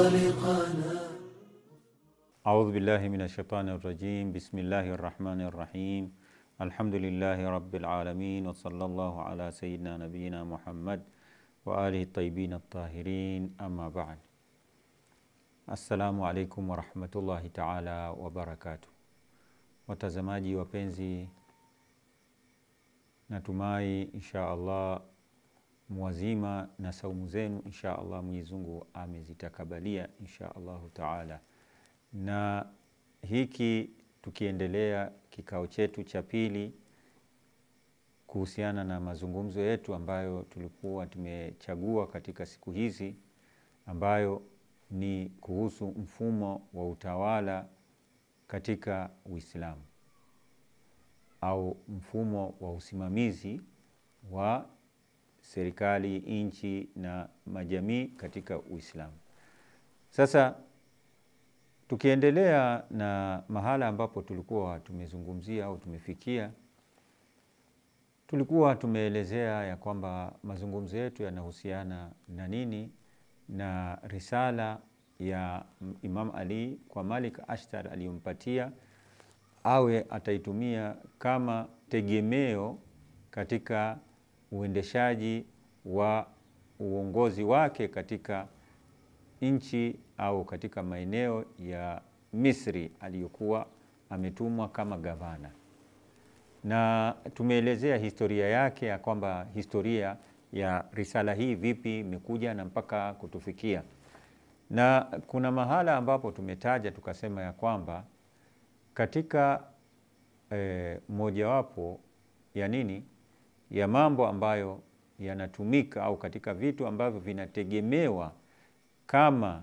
خالقنا أعوذ بالله من الشيطان الرجيم بسم الله الرحمن الرحيم الحمد لله رب العالمين وصلى الله على سيدنا نبينا محمد وآله الطيبين الطاهرين أما بعد السلام عليكم ورحمة الله تعالى وبركاته وتزماجي وبنزي wapenzi, إن شاء الله mwazima na saumu zenu insha Allah, mwenyezimungu amezitakabalia insha Allahu taala. Na hiki tukiendelea kikao chetu cha pili kuhusiana na mazungumzo yetu ambayo tulikuwa tumechagua katika siku hizi ambayo ni kuhusu mfumo wa utawala katika Uislamu au mfumo wa usimamizi wa serikali, nchi na majamii katika Uislamu. Sasa tukiendelea na mahala ambapo tulikuwa tumezungumzia au tumefikia, tulikuwa tumeelezea ya kwamba mazungumzo yetu yanahusiana na nini na risala ya Imam Ali kwa Malik Ashtar aliyompatia awe ataitumia kama tegemeo katika uendeshaji wa uongozi wake katika nchi au katika maeneo ya Misri aliyokuwa ametumwa kama gavana, na tumeelezea historia yake ya kwamba historia ya risala hii vipi imekuja na mpaka kutufikia, na kuna mahala ambapo tumetaja tukasema ya kwamba katika eh, mojawapo ya nini ya mambo ambayo yanatumika au katika vitu ambavyo vinategemewa kama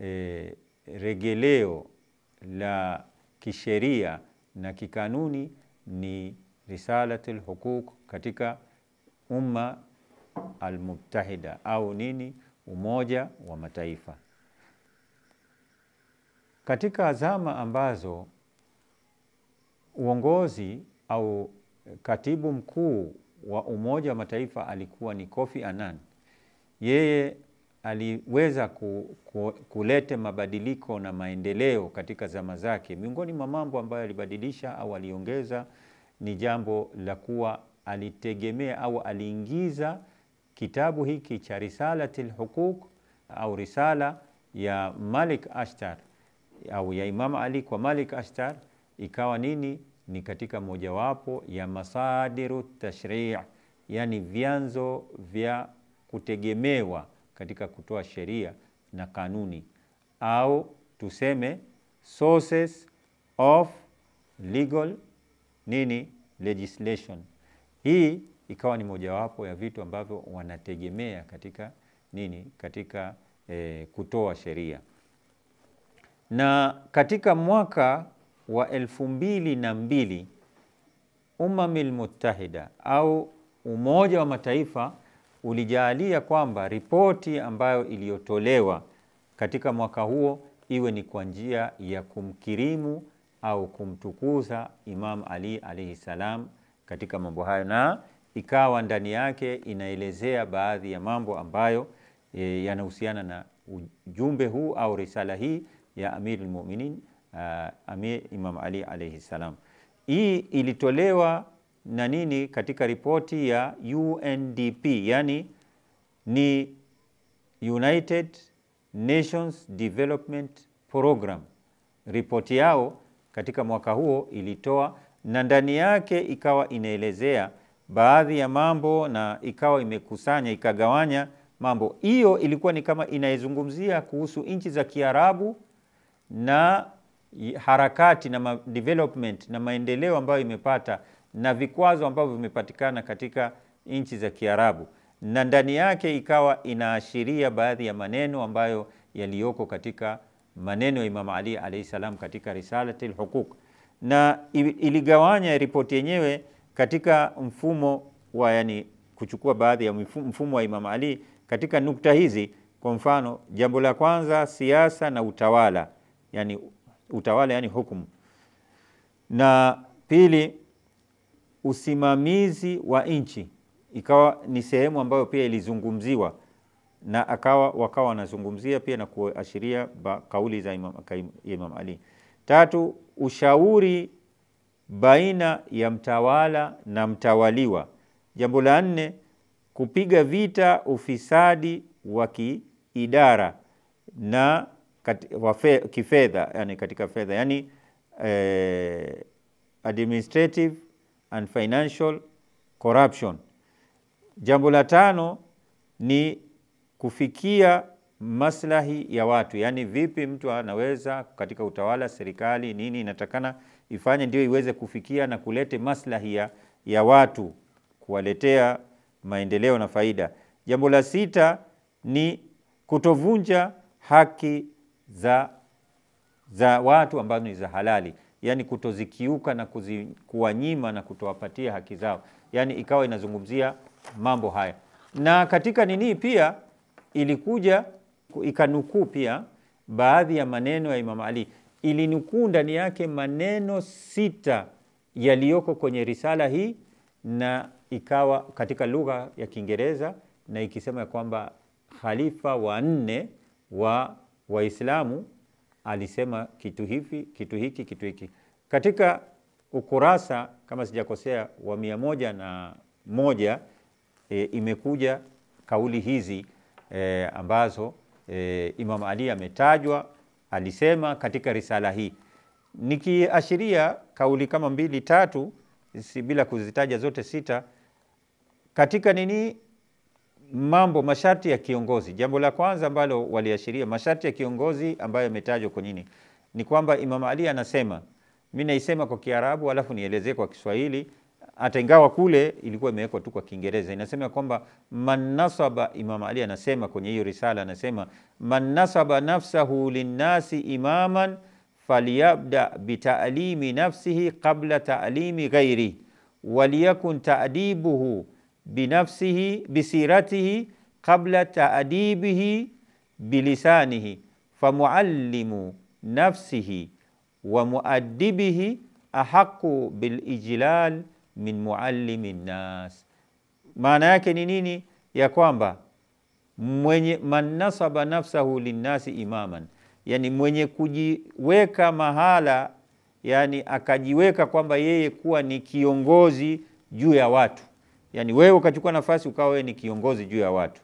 e, regeleo la kisheria na kikanuni ni risalatul huquq katika umma almutahida au nini, Umoja wa Mataifa, katika zama ambazo uongozi au katibu mkuu wa Umoja wa Mataifa alikuwa ni Kofi Annan. Yeye aliweza ku, ku, kuleta mabadiliko na maendeleo katika zama zake. Miongoni mwa mambo ambayo alibadilisha au aliongeza ni jambo la kuwa alitegemea au aliingiza kitabu hiki cha Risalatil Huquq au risala ya Malik Ashtar au ya Imam Ali kwa Malik Ashtar ikawa nini ni katika mojawapo ya masadiru tashri', yani vyanzo vya kutegemewa katika kutoa sheria na kanuni, au tuseme sources of legal nini legislation. Hii ikawa ni mojawapo ya vitu ambavyo wanategemea katika nini, katika eh, kutoa sheria. Na katika mwaka wa elfu mbili na mbili Umamil Muttahida au Umoja wa Mataifa ulijaalia kwamba ripoti ambayo iliyotolewa katika mwaka huo iwe ni kwa njia ya kumkirimu au kumtukuza Imam Ali alaihi salam katika mambo hayo, na ikawa ndani yake inaelezea baadhi ya mambo ambayo e, yanahusiana na ujumbe huu au risala hii ya Amirul Mu'minin uh, Amir Imam Ali alaihi salam. Hii ilitolewa na nini katika ripoti ya UNDP, yani ni United Nations Development Program. Ripoti yao katika mwaka huo ilitoa na ndani yake ikawa inaelezea baadhi ya mambo na ikawa imekusanya ikagawanya mambo. Hiyo ilikuwa ni kama inaizungumzia kuhusu nchi za Kiarabu na harakati na development na maendeleo ambayo imepata na vikwazo ambavyo vimepatikana katika nchi za Kiarabu, na ndani yake ikawa inaashiria baadhi ya maneno ambayo yaliyoko katika maneno ya Imam Ali alayhi salam katika Risalatil Huquq, na iligawanya ripoti yenyewe katika mfumo wa yani, kuchukua baadhi ya mfumo wa Imam Ali katika nukta hizi. Kwa mfano, jambo la kwanza, siasa na utawala, yani utawala yani hukumu, na pili usimamizi wa nchi ikawa ni sehemu ambayo pia ilizungumziwa na akawa wakawa wanazungumzia pia na kuashiria kauli za Imam, Imam Ali. Tatu, ushauri baina ya mtawala na mtawaliwa. Jambo la nne, kupiga vita ufisadi wa kiidara na kat, kifedha yani katika fedha yani eh, administrative and financial corruption. Jambo la tano ni kufikia maslahi ya watu, yani vipi mtu anaweza katika utawala, serikali nini inatakana ifanye ndio iweze kufikia na kulete maslahi ya, ya watu, kuwaletea maendeleo na faida. Jambo la sita ni kutovunja haki za, za watu ambazo ni za halali, yani kutozikiuka na kuwanyima na kutowapatia haki zao, yani ikawa inazungumzia mambo haya. Na katika nini pia ilikuja ikanukuu pia baadhi ya maneno ya Imam Ali, ilinukuu ndani yake maneno sita yaliyoko kwenye risala hii na ikawa katika lugha ya Kiingereza na ikisema ya kwamba khalifa wa nne wa Waislamu alisema kitu hivi, kitu hiki, kitu hiki katika ukurasa kama sijakosea wa mia moja na moja e, imekuja kauli hizi e, ambazo e, Imam Ali ametajwa alisema katika risala hii, nikiashiria kauli kama mbili tatu si bila kuzitaja zote sita katika nini mambo masharti ya kiongozi. Jambo la kwanza ambalo waliashiria masharti ya kiongozi ambayo yametajwa kwa nini ni kwamba Imam Ali anasema, mimi naisema kwa Kiarabu alafu nielezee kwa Kiswahili, hata ingawa kule ilikuwa imewekwa tu kwa Kiingereza. Inasema kwamba manasaba, Imam Ali anasema kwenye hiyo risala, anasema manasaba nafsahu linnasi imaman falyabda bitalimi nafsihi qabla talimi ghairi waliyakun taadibuhu binafsihi bisiratihi qabla taadibihi bilisanihi famuallimu nafsihi wa muaddibihi ahaqu bilijlal min muallimi nnas. Maana yake ni nini? Ya kwamba mwenye man nasaba nafsahu linnasi imaman, yani mwenye kujiweka mahala, yani akajiweka kwamba yeye kuwa ni kiongozi juu ya watu yani wewe ukachukua nafasi ukawa wewe ni kiongozi juu ya watu.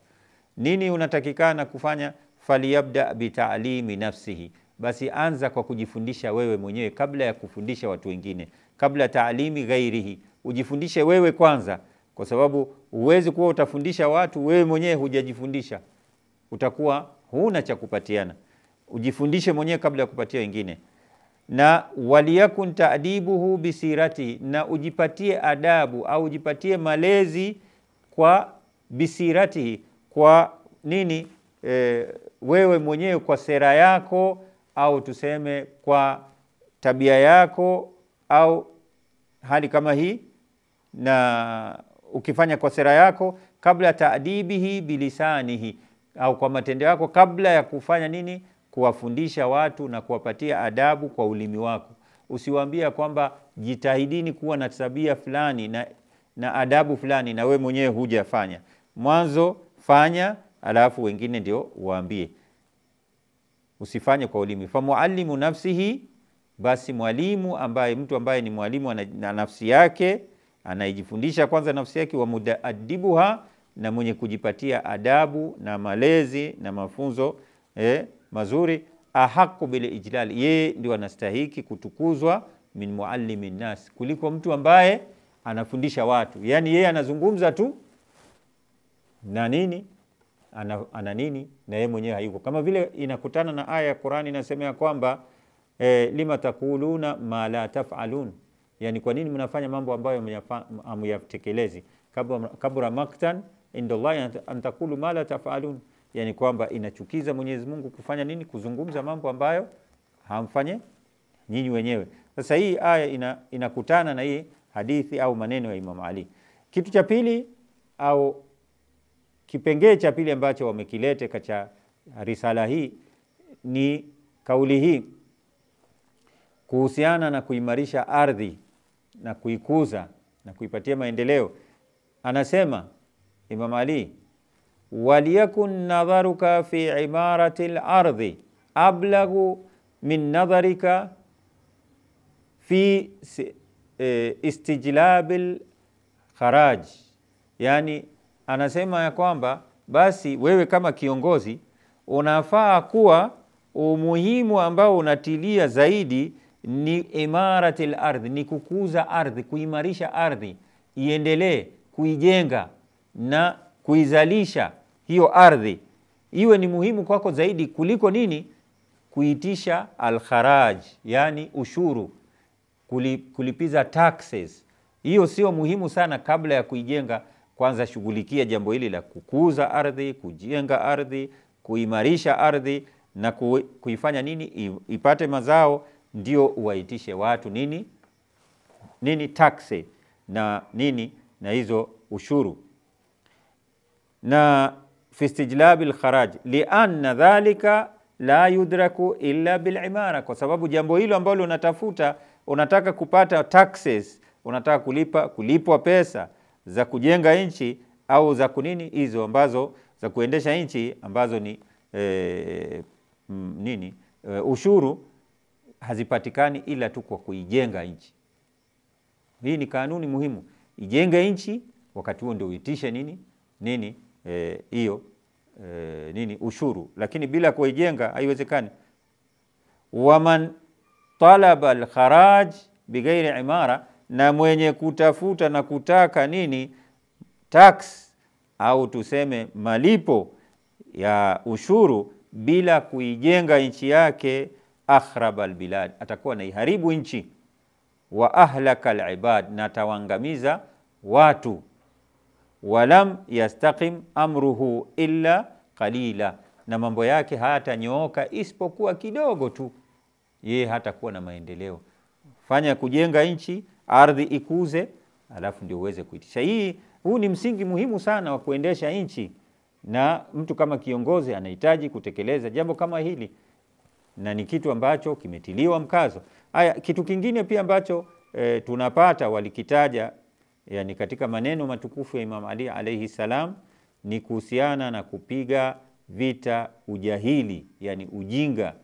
Nini unatakikana kufanya? Faliyabda bitaalimi nafsihi, basi anza kwa kujifundisha wewe mwenyewe kabla ya kufundisha watu wengine, kabla taalimi ghairihi, ujifundishe wewe kwanza, kwa sababu huwezi kuwa utafundisha watu wewe mwenyewe hujajifundisha, utakuwa huna cha kupatiana. Ujifundishe mwenyewe kabla ya kupatia wengine na waliyakun taadibuhu bisirati, na ujipatie adabu au ujipatie malezi kwa bisiratihi, kwa nini e, wewe mwenyewe kwa sera yako au tuseme kwa tabia yako au hali kama hii, na ukifanya kwa sera yako kabla taadibihi bilisanihi, au kwa matendo yako kabla ya kufanya nini kuwafundisha watu na kuwapatia adabu kwa ulimi wako. Usiwaambia kwamba jitahidini kuwa na tabia fulani na, na adabu fulani na we mwenyewe hujafanya. Mwanzo fanya, alafu wengine ndio waambie. Usifanye kwa ulimi. Famuallimu nafsihi, basi mwalimu ambaye mtu ambaye ni mwalimu na nafsi yake anaijifundisha kwanza nafsi yake, wa mudaadibuha, na mwenye kujipatia adabu na malezi na mafunzo eh, mazuri, ahaku bil ijlal, yeye ndio anastahiki kutukuzwa min muallimi nas, kuliko mtu ambaye anafundisha watu. Yani yeye anazungumza tu na nini ana, ana nini na yeye mwenyewe hayuko, kama vile inakutana na aya ya Qur'ani inasema ya kwamba e, lima takuluna ma la tafalun, yani kwa nini mnafanya mambo ambayo hamyatekelezi? Kabura, maktan indallahi antakulu ma la tafalun yani kwamba inachukiza Mwenyezi Mungu kufanya nini? Kuzungumza mambo ambayo hamfanye nyinyi wenyewe. Sasa hii aya ina, inakutana na hii hadithi au maneno ya Imam Ali. Kitu cha pili au kipengee cha pili ambacho wamekilete kacha risala hii ni kauli hii kuhusiana na kuimarisha ardhi na kuikuza na kuipatia maendeleo. Anasema Imam Ali waliyakun nadharuka fi imarati lardhi ablagu min nadharika fi istijlabil kharaj, yani anasema ya kwamba basi wewe kama kiongozi unafaa kuwa umuhimu ambao unatilia zaidi ni imarati lardhi, ni kukuza ardhi, kuimarisha ardhi, iendelee kuijenga na kuizalisha hiyo ardhi iwe ni muhimu kwako zaidi kuliko nini? Kuitisha alkharaj, yani ushuru, kulipiza taxes. Hiyo sio muhimu sana kabla ya kuijenga. Kwanza shughulikia jambo hili la kukuza ardhi, kujenga ardhi, kuimarisha ardhi na kuifanya nini ipate mazao, ndio uwaitishe watu nini nini taxi na nini na hizo ushuru na fi istijlabi lkharaji lianna dhalika la yudraku illa bilimara, kwa sababu jambo hilo ambalo unatafuta, unataka kupata taxes, unataka kulipa kulipwa pesa za kujenga nchi au za kunini hizo ambazo za kuendesha nchi ambazo ni e, eh, m, mm, nini e, ushuru hazipatikani ila tu kwa kuijenga nchi. Hii ni kanuni muhimu, ijenge nchi, wakati huo ndio uitishe nini nini Eh, hiyo e, e, nini ushuru, lakini bila kuijenga haiwezekani. Waman talaba alkharaj bighairi imara, na mwenye kutafuta na kutaka nini tax au tuseme malipo ya ushuru bila kuijenga nchi yake, akhraba albilad, atakuwa naiharibu nchi, wa ahlaka alibad, na tawangamiza watu walam yastaqim amruhu illa qalila, na mambo yake hayatanyooka isipokuwa kidogo tu, yeye hatakuwa na maendeleo. Fanya kujenga nchi, ardhi ikuze, alafu ndio uweze kuitisha. Hii huu ni msingi muhimu sana wa kuendesha nchi, na mtu kama kiongozi anahitaji kutekeleza jambo kama hili, na ni kitu ambacho kimetiliwa mkazo. aya kitu kingine pia ambacho e, tunapata walikitaja yani katika maneno matukufu ya Imam Ali alaihi salam ni kuhusiana na kupiga vita ujahili, yani ujinga.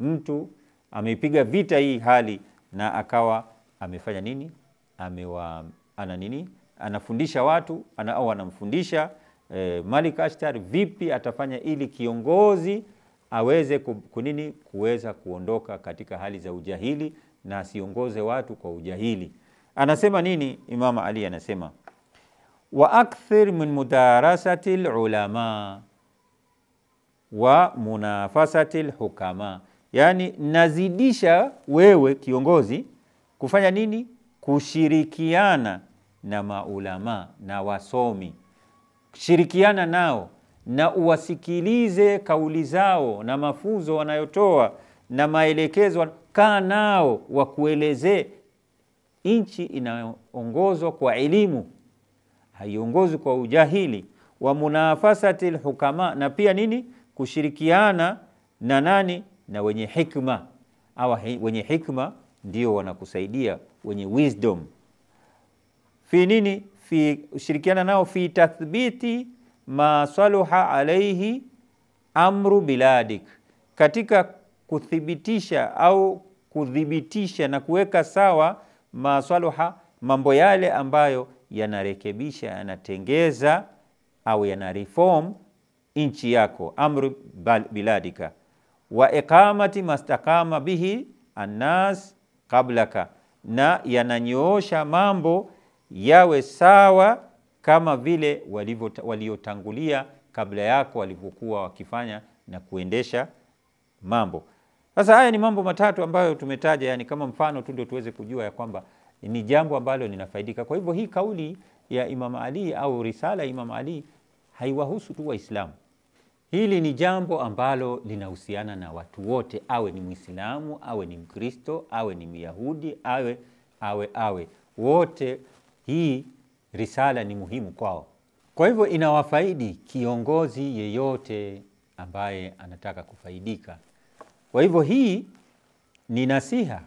Mtu ameipiga vita hii hali na akawa amefanya nini? Amewa, ana nini? Anafundisha watu ana, au anamfundisha E, Malik Ashtar vipi atafanya ili kiongozi aweze kunini kuweza kuondoka katika hali za ujahili na asiongoze watu kwa ujahili. Anasema nini? Imam Ali anasema wa akthir min mudarasati lulama wa munafasati lhukama, yani nazidisha wewe kiongozi kufanya nini? Kushirikiana na maulama na wasomi, shirikiana nao na uwasikilize kauli zao na mafunzo wanayotoa na maelekezo. Kaa nao wakuelezee nchi inaongozwa kwa elimu, haiongozwi kwa ujahili wa munafasati lhukama, na pia nini, kushirikiana na nani, na wenye hikma. Awa wenye hikma ndio wanakusaidia wenye wisdom fi nini, fi ushirikiana nao fi tathbiti ma saluha alaihi amru biladik, katika kuthibitisha au kudhibitisha na kuweka sawa masalaha, mambo yale ambayo yanarekebisha, yanatengeza au yana reform nchi yako, amru biladika wa iqamati mastakama bihi annas qablaka, na yananyoosha mambo yawe sawa kama vile waliotangulia kabla yako walivyokuwa wakifanya na kuendesha mambo. Sasa haya ni mambo matatu ambayo tumetaja, yani kama mfano tu ndio tuweze kujua ya kwamba ni jambo ambalo linafaidika. Kwa hivyo hii kauli ya Imam Ali au risala ya Imam Ali haiwahusu tu Waislamu. Hili ni jambo ambalo linahusiana na watu wote, awe ni Mwislamu, awe ni Mkristo, awe ni Myahudi, awe awe awe, wote hii risala ni muhimu kwao. Kwa hivyo inawafaidi kiongozi yeyote ambaye anataka kufaidika kwa hivyo hii ni nasiha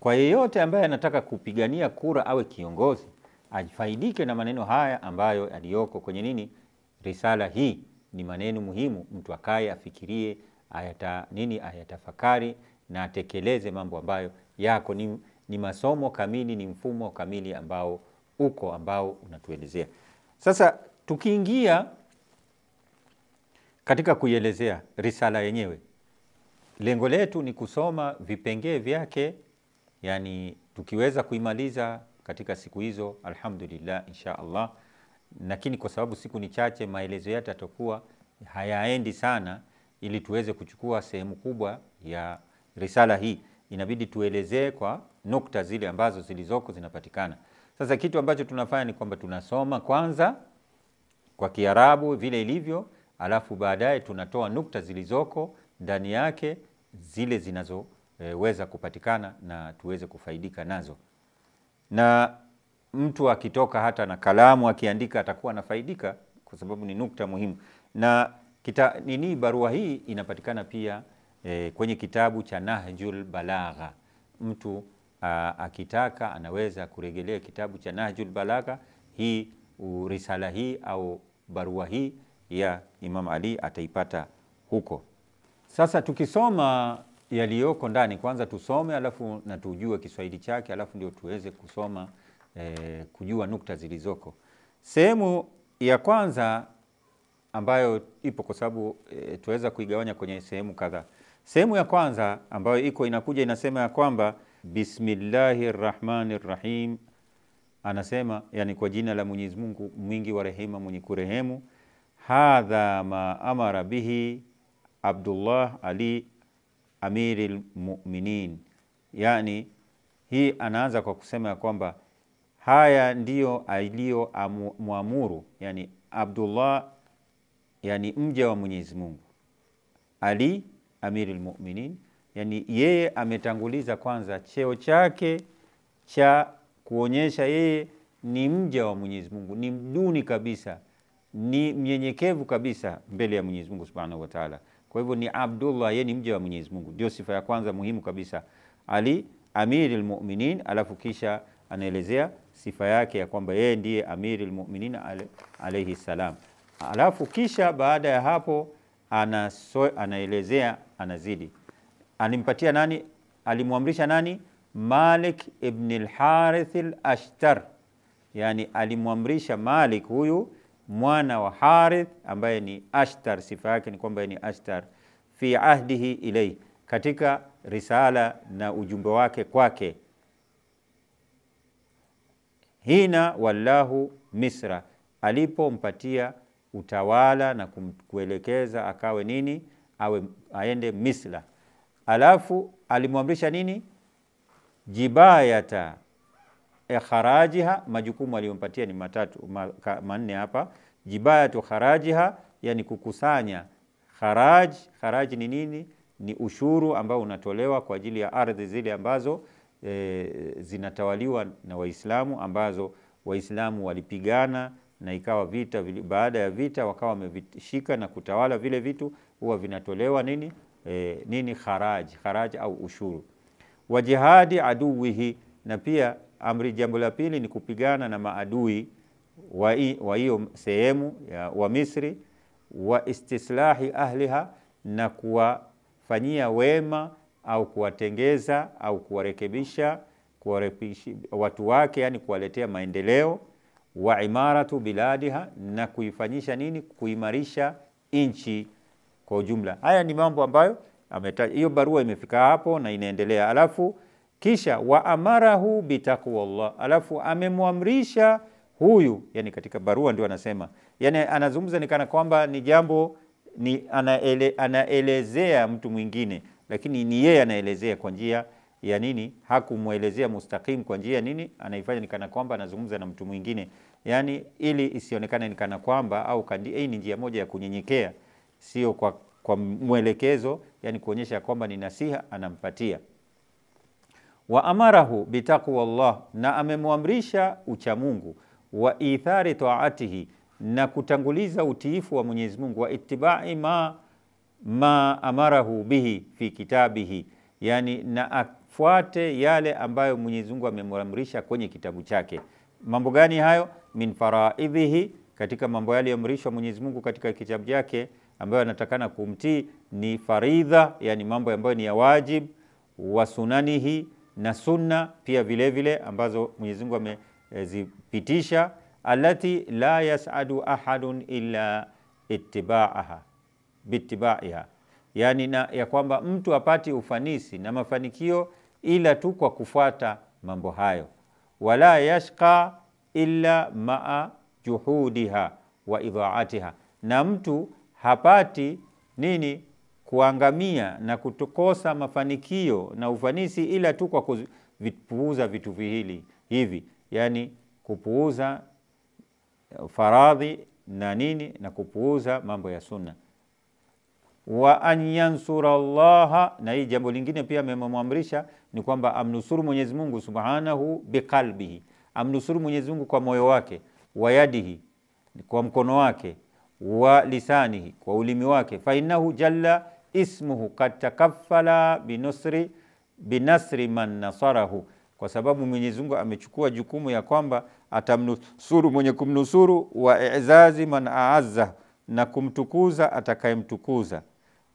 kwa yeyote ambaye anataka kupigania kura awe kiongozi, afaidike na maneno haya ambayo yaliyoko kwenye nini, risala hii. Ni maneno muhimu, mtu akaye afikirie, ayata, nini ayatafakari na atekeleze mambo ambayo yako ni, ni masomo kamili, ni mfumo kamili ambao uko ambao unatuelezea sasa. Tukiingia katika kuielezea risala yenyewe lengo letu ni kusoma vipengee vyake, yani tukiweza kuimaliza katika siku hizo alhamdulillah, insha Allah. Lakini kwa sababu siku ni chache, maelezo yetu yatakuwa hayaendi sana, ili tuweze kuchukua sehemu kubwa ya risala hii, inabidi tuelezee kwa nukta zile ambazo zilizoko zinapatikana. Sasa kitu ambacho tunafanya ni kwamba tunasoma kwanza kwa Kiarabu vile ilivyo, alafu baadaye tunatoa nukta zilizoko ndani yake zile zinazoweza eh, e, kupatikana na tuweze kufaidika nazo. Na mtu akitoka hata na kalamu akiandika atakuwa anafaidika, kwa sababu ni nukta muhimu. Na kita, nini barua hii inapatikana pia e, kwenye kitabu cha Nahjul Balagha. Mtu a, akitaka anaweza kuregelea kitabu cha Nahjul Balagha hii risala hii au barua hii ya Imam Ali ataipata huko. Sasa tukisoma yaliyoko ndani kwanza, tusome alafu na tujue Kiswahili chake, alafu ndio tuweze kusoma eh, kujua nukta zilizoko. Sehemu ya kwanza ambayo ipo kwa sababu e, tuweza kuigawanya kwenye sehemu kadhaa. Sehemu ya kwanza ambayo iko inakuja inasema ya kwamba bismillahi rahmani rahim, anasema yani kwa jina la Mwenyezi Mungu mwingi wa rehema mwenye kurehemu. Hadha ma amara bihi Abdullah Ali amiri Muminin. Yaani hii anaanza kwa kusema ya kwamba haya ndiyo aliyomwamuru yani Abdullah, yani mja wa Mwenyezi Mungu, Ali Amiril Muminin, yani yeye ametanguliza kwanza cheo chake cha kuonyesha yeye ni mja wa Mwenyezi Mungu, ni mduni kabisa, ni mnyenyekevu kabisa mbele ya Mwenyezi Mungu Subhanahu wa Ta'ala. Kwa hivyo ni Abdullah, yeye ni mja wa Mwenyezi Mungu, ndio sifa ya kwanza muhimu kabisa. Ali amiril mu'minin, alafu kisha anaelezea sifa yake ya kwamba yeye ndiye amiril mu'minin alaihi alayhi salam, alafu kisha baada ya hapo anaso, anaelezea anazidi, alimpatia nani, alimwamrisha nani? Malik ibn al-Harith al-Ashtar, yani alimwamrisha Malik huyu mwana wa Harith ambaye ni Ashtar. Sifa yake ni kwamba ni Ashtar fi ahdihi ilaihi, katika risala na ujumbe wake kwake, hina wallahu Misra, alipompatia utawala na kuelekeza akawe nini, awe aende Misra. Alafu alimwamrisha nini, jibayata kharajiha, majukumu aliyompatia ni matatu ma, manne hapa. Jibayatu kharajiha, yani kukusanya kharaj. Kharaj ni nini? Ni ushuru ambao unatolewa kwa ajili ya ardhi zile ambazo e, zinatawaliwa na Waislamu, ambazo Waislamu walipigana na ikawa vita. Baada ya vita wakawa wamevishika na kutawala vile vitu, huwa vinatolewa nini? E, nini? Kharaj, kharaj au ushuru. Wa jihadi aduwihi, na pia Amri jambo la pili ni kupigana na maadui wa hiyo sehemu ya wa Misri wa istislahi ahliha, na kuwafanyia wema au kuwatengeza au kuwarekebisha watu wake, yani kuwaletea maendeleo. Wa imaratu biladiha, na kuifanyisha nini? Kuimarisha nchi kwa ujumla. Haya ni mambo ambayo hiyo barua imefika hapo na inaendelea alafu kisha wa amarahu alafu amemwamrisha huyu, yani katika barua ndio anasema, yani anazungumza kana kwamba ni jambo ni anaele, anaelezea mtu mwingine, lakini ni yeye anaelezea kwa njia ya nini? Hakumwelezea mustaqim kwa njia nini, anaifanya kana kwamba anazungumza na mtu mwingine, yani ili isionekane kana kwamba au kandi. Hii ni njia moja ya kunyenyekea, sio kwa, kwa mwelekezo, yani kuonyesha kwamba ni nasiha anampatia wa amarahu bitaqwa Allah, na amemwamrisha uchamungu, wa ithari taatihi, na kutanguliza utiifu wa Mwenyezi Mungu, wa ittibai ma, ma amarahu bihi fi kitabihi, yani na afuate yale ambayo Mwenyezi Mungu amemwamrisha kwenye kitabu chake. Mambo gani hayo? min faraidhihi, katika mambo yale yaliyoamrishwa Mwenyezi Mungu katika kitabu chake ambayo anatakana kumtii ni faridha, yani mambo ambayo ni ya wajib, wa sunanihi na sunna pia vile vile ambazo Mwenyezi Mungu amezipitisha, alati la yasadu ahadun illa ittibaaha bitibaiha, yani na, ya kwamba mtu apati ufanisi na mafanikio ila tu kwa kufuata mambo hayo, wala yashqa illa maa juhudiha wa idhaatiha, na mtu hapati nini kuangamia na kutukosa mafanikio na ufanisi ila tu kwa kupuuza vitu vihili hivi, yani kupuuza eh, faradhi na nini na kupuuza mambo ya sunna wa an yansura Allaha. Na hii jambo lingine pia amemwamrisha ni kwamba amnusuru Mwenyezi Mungu subhanahu biqalbihi, amnusuru Mwenyezi Mungu kwa moyo wake, wa yadihi, kwa mkono wake, wa lisanihi, kwa ulimi wake, innahu jalla ismuhu kad takafala binusri, binasri man nasarahu, kwa sababu Mwenyezi Mungu amechukua jukumu ya kwamba atamnusuru mwenye kumnusuru, wa izazi man aazza, na kumtukuza atakayemtukuza,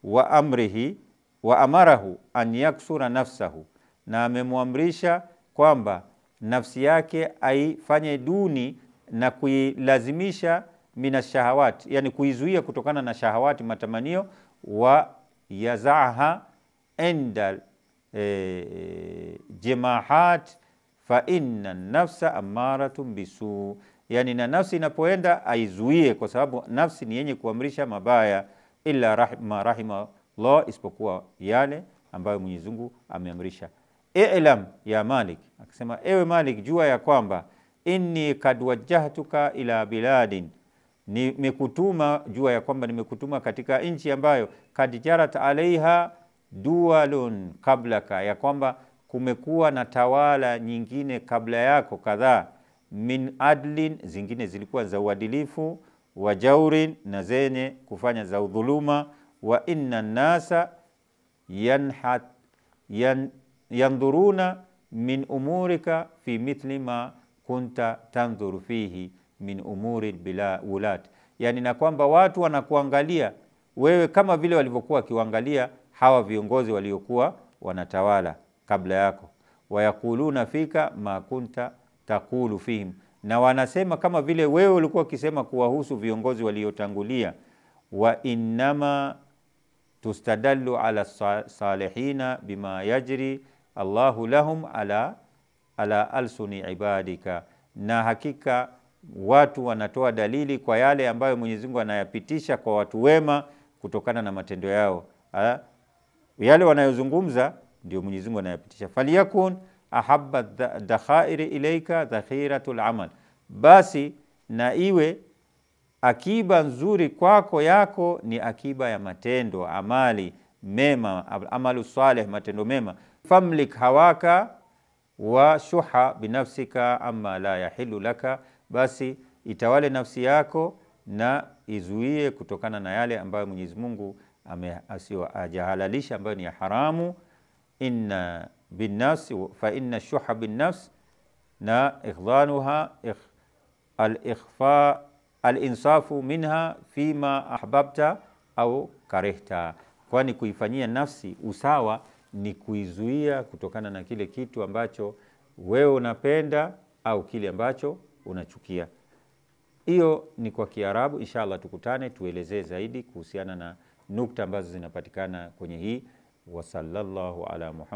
wa amrihi wa amarahu an yaksura nafsahu, na amemwamrisha kwamba nafsi yake aifanye duni na kuilazimisha minashahawati, yani kuizuia kutokana na shahawati, matamanio wa yazaha inda e, eh, jemahat fa inna nafsa amaratun bisu, yani na nafsi inapoenda aizuie, kwa sababu nafsi ni yenye kuamrisha mabaya, illa rahima rahima Allah, isipokuwa yale ambayo Mwenyezi Mungu ameamrisha. Ilam ya Malik, akisema ewe Malik, jua ya kwamba inni kad wajjahtuka ila biladin, nimekutuma jua ya kwamba nimekutuma katika nchi ambayo kad jarat alaiha dualun kablaka, ya kwamba kumekuwa na tawala nyingine kabla yako kadhaa, min adlin, zingine zilikuwa za uadilifu, wa jaurin, na zenye kufanya za udhuluma, wa inna nasa yanhat, yan, yandhuruna min umurika fi mithli ma kunta tandhuru fihi min umuri bila ulat, yani na kwamba watu wanakuangalia wewe kama vile walivyokuwa wakiwaangalia hawa viongozi waliokuwa wanatawala kabla yako, wayakuluna fika ma kunta takulu fihim, na wanasema kama vile wewe ulikuwa ukisema kuwahusu viongozi waliotangulia, wa innama tustadallu ala salihina bima yajri Allahu lahum ala, ala alsuni ibadika, na hakika watu wanatoa dalili kwa yale ambayo Mwenyezi Mungu anayapitisha kwa watu wema kutokana na matendo yao. Ha? Yale wanayozungumza ndio Mwenyezi Mungu anayapitisha, falyakun ahabba dakhairi ilaika dhakhiratul amal, basi na iwe akiba nzuri kwako yako ni akiba ya matendo amali mema, amalu saleh, matendo mema. Famlik hawaka wa shuha binafsika amma la yahilu laka, basi itawale nafsi yako na izuie kutokana na yale ambayo Mwenyezi Mungu ajahalalisha ambayo ni ya haramu. inna binnafsi fa inna shuha binnafsi na ikhdanuha ikh, al-ikhfa al-insafu minha fima ahbabta au karehta kwani kuifanyia nafsi usawa ni kuizuia kutokana na kile kitu ambacho wewe unapenda au kile ambacho unachukia. Hiyo ni kwa Kiarabu. Inshallah tukutane tuelezee zaidi kuhusiana na nukta ambazo zinapatikana kwenye hii. Wasallallahu ala Muhammad.